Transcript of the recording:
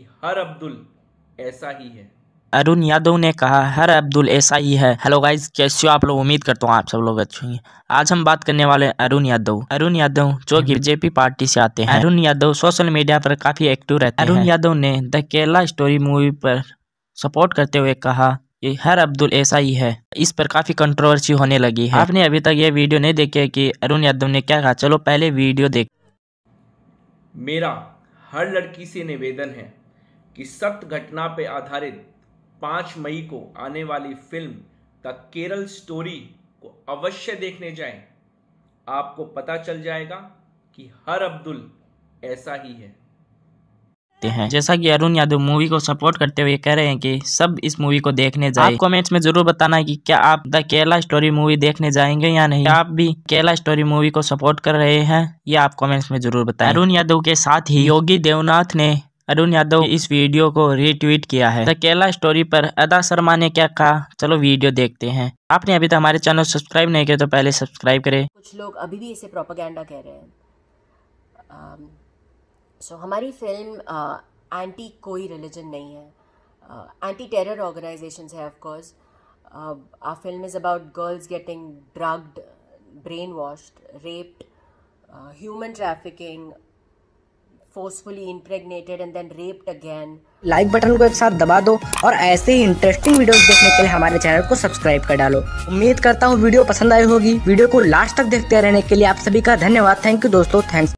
कि हर अब्दुल ऐसा ही है अरुण यादव ने कहा हर अब्दुल ऐसा ही है हेलो गाइस कैसे हो आप लोग उम्मीद करता हूँ आप सब लोग अच्छे होंगे आज हम बात करने वाले अरुण यादव अरुण यादव जो कि बीजेपी पार्टी से आते हैं अरुण यादव सोशल मीडिया पर काफी एक्टिव रहते हैं अरुण यादव ने द केरला स्टोरी मूवी पर सपोर्ट करते हुए कहा कि हर अब्दुल ऐसा ही है इस पर काफी कंट्रोवर्सी होने लगी है आपने अभी तक ये वीडियो नहीं देखे की अरुण यादव ने क्या कहा चलो पहले वीडियो देख मेरा हर लड़की से निवेदन है कि सत्य घटना पर आधारित पांच मई को आने वाली फिल्म द केरल स्टोरी को अवश्य देखने जाएं। आपको पता चल जाएगा कि हर अब्दुल ऐसा ही है हैं जैसा कि अरुण यादव मूवी को सपोर्ट करते हुए कह रहे हैं कि सब इस मूवी को देखने जाए आप कमेंट्स में जरूर बताना है कि क्या आप द केला स्टोरी मूवी देखने जाएंगे या नहीं आप भी केला स्टोरी मूवी को सपोर्ट कर रहे हैं ये आप कमेंट्स में जरूर बताएं अरुण यादव के साथ ही योगी देवनाथ ने अरुण यादव इस वीडियो को रीट्वीट किया है द केला स्टोरी पर अदा शर्मा ने क्या कहा चलो वीडियो देखते हैं आपने अभी तक हमारे चैनल सब्सक्राइब नहीं किया तो पहले सब्सक्राइब करें कुछ लोग अभी भी इसे प्रोपागेंडा कह रहे हैं सो हमारी फिल्म एंटी कोई रिलीजन नहीं है एंटी टेरर ऑर्गेनाइजेशन है of course a film is about girls getting drugged brainwashed raped human trafficking forcefully impregnated and then raped again like button को एक साथ दबा दो और ऐसे ही इंटरेस्टिंग वीडियोस देखने के लिए हमारे चैनल को सब्सक्राइब कर डालो उम्मीद करता हूँ वीडियो पसंद आई होगी वीडियो को लास्ट तक देखते रहने के लिए आप सभी का धन्यवाद थैंक यू दोस्तों थैंक्स